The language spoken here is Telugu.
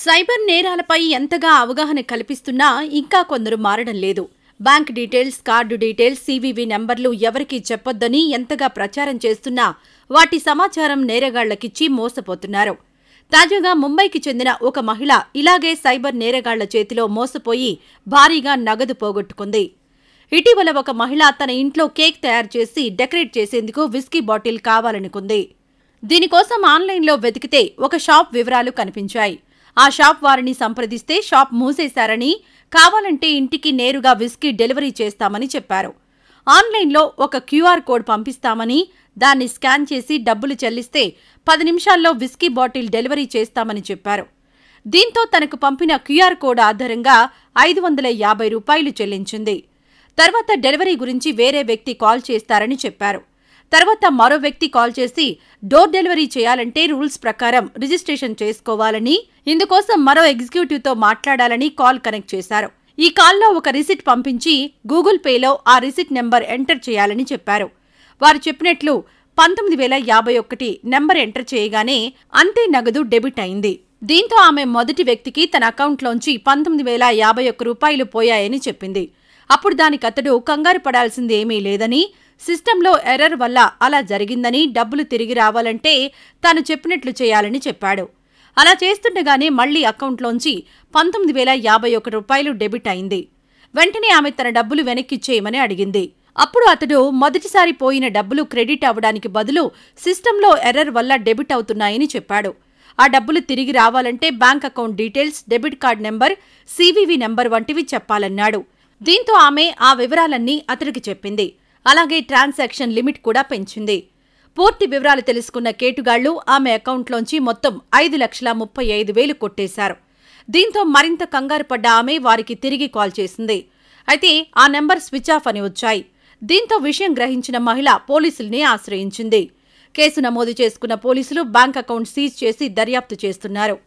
సైబర్ నేరాలపై ఎంతగా అవగాహన కల్పిస్తున్నా ఇంకా కొందరు మారడం లేదు bank details card details CVV నెంబర్లు ఎవరికి చెప్పొద్దని ఎంతగా ప్రచారం చేస్తున్నా వాటి సమాచారం నేరగాళ్లకిచ్చి మోసపోతున్నారు తాజాగా ముంబైకి చెందిన ఒక మహిళ ఇలాగే సైబర్ నేరగాళ్ల చేతిలో మోసపోయి భారీగా నగదు పోగొట్టుకుంది ఇటీవల ఒక మహిళ తన ఇంట్లో కేక్ తయారు చేసి డెకరేట్ చేసేందుకు విస్కీ బాటిల్ కావాలనుకుంది దీనికోసం ఆన్లైన్లో వెతికితే ఒక షాప్ వివరాలు కనిపించాయి ఆ షాప్ వారిని సంప్రదిస్తే షాప్ మూసేశారని కావాలంటే ఇంటికి నేరుగా విస్కీ డెలివరీ చేస్తామని చెప్పారు ఆన్లైన్లో ఒక క్యూఆర్ కోడ్ పంపిస్తామని దాన్ని స్కాన్ చేసి డబ్బులు చెల్లిస్తే పది నిమిషాల్లో విస్కీ బాటిల్ డెలివరీ చేస్తామని చెప్పారు దీంతో తనకు పంపిన క్యూఆర్ కోడ్ ఆధారంగా ఐదు వందల యాభై రూపాయలు చెల్లించింది తర్వాత డెలివరీ గురించి వేరే వ్యక్తి కాల్ చేస్తారని చెప్పారు తర్వాత మరో వ్యక్తి కాల్ చేసి డోర్ డెలివరీ చేయాలంటే రూల్స్ ప్రకారం రిజిస్ట్రేషన్ చేసుకోవాలని ఇందుకోసం మరో ఎగ్జిక్యూటివ్తో మాట్లాడాలని కాల్ కనెక్ట్ చేశారు ఈ కాల్లో ఒక రిసిట్ పంపించి గూగుల్ పేలో ఆ రిసిట్ నెంబర్ ఎంటర్ చేయాలని చెప్పారు వారు చెప్పినట్లు పంతొమ్మిది వేల యాభై ఒకటి నెంబర్ ఎంటర్ చేయగానే అంతే నగదు డెబిట్ అయింది దీంతో ఆమె మొదటి వ్యక్తికి తన అకౌంట్లోంచి పంతొమ్మిది వేల యాభై ఒక్క రూపాయలు పోయాయని చెప్పింది అప్పుడు దానికి అతడు కంగారు పడాల్సింది ఏమీ లేదని సిస్టంలో ఎర్రర్ వల్ల అలా జరిగిందని డబ్బులు తిరిగి రావాలంటే తాను చెప్పినట్లు చేయాలని చెప్పాడు అలా చేస్తుండగానే మళ్లీ అకౌంట్లోంచి పంతొమ్మిది వేల యాభై ఒకటి రూపాయలు డెబిట్ అయింది వెంటనే ఆమె తన డబ్బులు వెనక్కిచ్చేయమని అడిగింది అప్పుడు అతడు మొదటిసారి పోయిన డబ్బులు క్రెడిట్ అవ్వడానికి బదులు సిస్టంలో ఎర్రర్ వల్ల డెబిట్ అవుతున్నాయని చెప్పాడు ఆ డబ్బులు తిరిగి రావాలంటే bank account details debit card number CVV number వంటివి చెప్పాలన్నాడు దీంతో ఆమె ఆ వివరాలన్నీ అతడికి చెప్పింది అలాగే ట్రాన్సాక్షన్ లిమిట్ కూడా పెంచింది పూర్తి వివరాలు తెలుసుకున్న కేటుగాళ్లు ఆమె అకౌంట్లోంచి మొత్తం ఐదు లక్షల ముప్పై ఐదు వేలు కొట్టేశారు దీంతో మరింత కంగారు పడ్డ ఆమె వారికి తిరిగి కాల్ చేసింది అయితే ఆ నెంబర్ స్విచ్ ఆఫ్ అని వచ్చాయి దీంతో విషయం గ్రహించిన మహిళ పోలీసుల్ని ఆశ్రయించింది కేసు నమోదు చేసుకున్న పోలీసులు బ్యాంక్ అకౌంట్ సీజ్ చేసి దర్యాప్తు చేస్తున్నారు